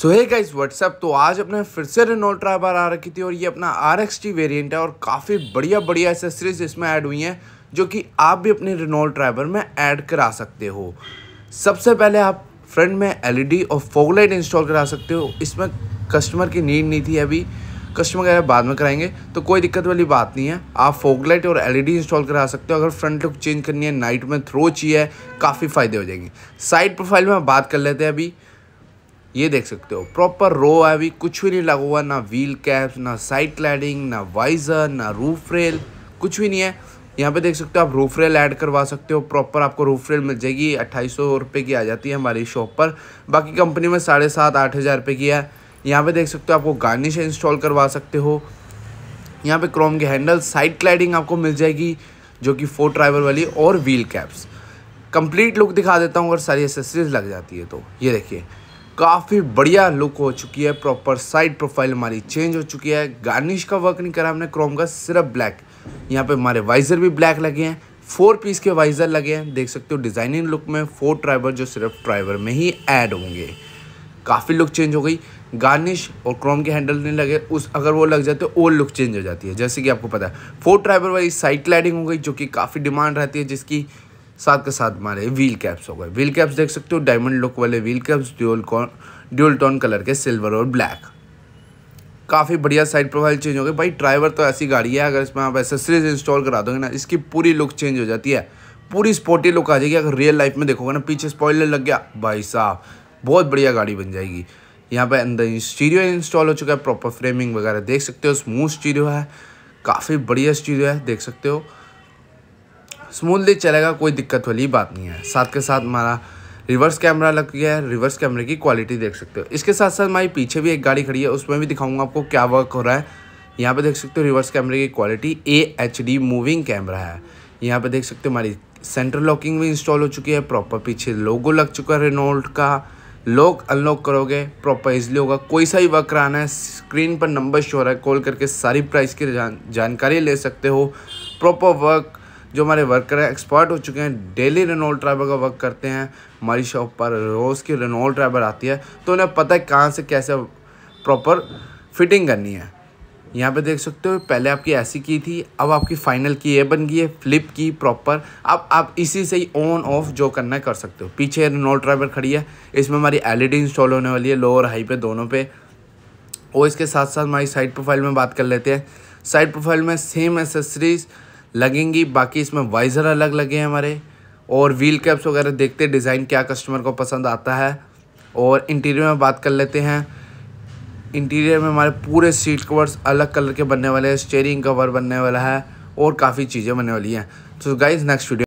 सो है guys what's up तो आज अपने फिर से रेनोल्ट ट्राइबर आ रखी थी और ये अपना आर एक्स टी वेरियंट है और काफ़ी बढ़िया बढ़िया एसेसरीज इसमें ऐड हुई हैं जो कि आप भी अपने रिनोल ट्राइबर में ऐड करा सकते हो सबसे पहले आप फ्रंट में एलईडी e और फोगलाइट इंस्टॉल करा सकते हो इसमें कस्टमर की नीड नहीं थी अभी कस्टमर केयर बाद में कराएंगे तो कोई दिक्कत वाली बात नहीं है आप फोगलाइट और एलईडी इंस्टॉल e करा सकते हो अगर फ्रंट लुक चेंज करनी है नाइट में थ्रो चाहिए काफ़ी फ़ायदे हो जाएंगे साइड प्रोफाइल में बात कर लेते हैं अभी ये देख सकते हो प्रॉपर रो है अभी कुछ भी नहीं लगा हुआ ना व्हील कैप्स ना साइड क्लैडिंग ना वाइजर ना रूफ रेल कुछ भी नहीं है यहाँ पे देख सकते हो आप रूफ रेल ऐड करवा सकते हो प्रॉपर आपको रूफ रेल मिल जाएगी अट्ठाईस सौ रुपये की आ जाती है हमारी शॉप पर बाकी कंपनी में साढ़े सात आठ हज़ार रुपये की है यहाँ पे देख सकते हो आपको गार्निश इंस्टॉल करवा सकते हो यहाँ पे क्रोम के हैंडल साइड क्लाइडिंग आपको मिल जाएगी जो कि फोर ड्राइवर वाली और व्हील कैप्स कंप्लीट लुक दिखा देता हूँ अगर सारी एसेसरीज लग जाती है तो ये देखिए काफ़ी बढ़िया लुक हो चुकी है प्रॉपर साइड प्रोफाइल हमारी चेंज हो चुकी है गार्निश का वर्क नहीं करा हमने क्रोम का सिर्फ ब्लैक यहाँ पे हमारे वाइज़र भी ब्लैक लगे हैं फोर पीस के वाइज़र लगे हैं देख सकते हो डिज़ाइनिंग लुक में फोर ट्राइवर जो सिर्फ ट्राइवर में ही ऐड होंगे काफ़ी लुक चेंज हो गई गार्निश और क्रोम के हैंडल नहीं लगे उस अगर वो लग जाते तो और लुक चेंज हो जाती है जैसे कि आपको पता है फोर ट्राइवर वाली साइट क्लाइडिंग हो गई जो कि काफ़ी डिमांड रहती है जिसकी साथ के साथ हमारे व्हील कैप्स हो गए व्हील कैप्स देख सकते हो डायमंड लुक वाले wheel caps dual dual tone colour के सिल्वर और ब्लैक काफ़ी बढ़िया साइड प्रोफाइल चेंज हो गए भाई ड्राइवर तो ऐसी गाड़ी है अगर इसमें आप एसेसरीज इंस्टॉल करा दोगे ना इसकी पूरी लुक चेंज हो जाती है पूरी स्पोर्टी लुक आ जाएगी अगर रियल लाइफ में देखोगे ना पीछे स्पॉइलर लग गया भाई साहब बहुत बढ़िया गाड़ी बन जाएगी यहाँ पे अंदर स्टीरियो इंस्टॉल हो चुका है प्रॉपर फ्रेमिंग वगैरह देख सकते हो स्मूथ स्टीरियो है काफ़ी बढ़िया स्टीरियो है देख सकते हो स्मूथली चलेगा कोई दिक्कत वाली बात नहीं है साथ के साथ हमारा रिवर्स कैमरा लग गया है रिवर्स कैमरे की क्वालिटी देख सकते हो इसके साथ साथ हमारी पीछे भी एक गाड़ी खड़ी है उसमें भी दिखाऊंगा आपको क्या वर्क हो रहा है यहाँ पे देख सकते हो रिवर्स कैमरे की quality A H D moving camera है यहाँ पे देख सकते हो हमारी सेंट्रल लॉकिंग भी इंस्टॉल हो चुकी है प्रॉपर पीछे लोगो लग चुका है रेनोल्ट का लॉक अनलॉक करोगे प्रॉपर इजली होगा कोई सा ही वर्क कराना है स्क्रीन पर नंबर शो रहा है कॉल करके सारी प्राइस की जान, जानकारी ले सकते हो प्रॉपर वर्क जो हमारे वर्कर हैं एक्सपर्ट हो चुके हैं डेली रेनोल्ड ड्राइवर का वर्क करते हैं हमारी शॉप पर रोज़ की रेनोल्ड ड्राइवर आती है तो उन्हें पता है कहाँ से कैसे प्रॉपर फिटिंग करनी है यहाँ पे देख सकते हो पहले आपकी ऐसी की थी अब आपकी फाइनल की ये बन गई है फ्लिप की प्रॉपर अब आप इसी से ही ऑन ऑफ जो करना कर सकते हो पीछे रेनोल्ड ड्राइवर खड़ी है इसमें हमारी एलईडी इंस्टॉल e होने वाली है लो और हाई पे दोनों पे और इसके साथ साथ हमारी साइड प्रोफाइल में बात कर लेते हैं साइड प्रोफाइल में सेम एसेसरीज़ लगेंगी बाकी इसमें वाइज़र अलग लगे हैं हमारे और व्हील कैप्स वगैरह देखते हैं डिज़ाइन क्या कस्टमर को पसंद आता है और इंटीरियर में बात कर लेते हैं इंटीरियर में हमारे पूरे सीट कवर्स अलग कलर के बनने वाले हैं स्टेयरिंग कवर बनने वाला है और काफ़ी चीज़ें बनने वाली हैं तो गाइज नेक्स्ट वीडियो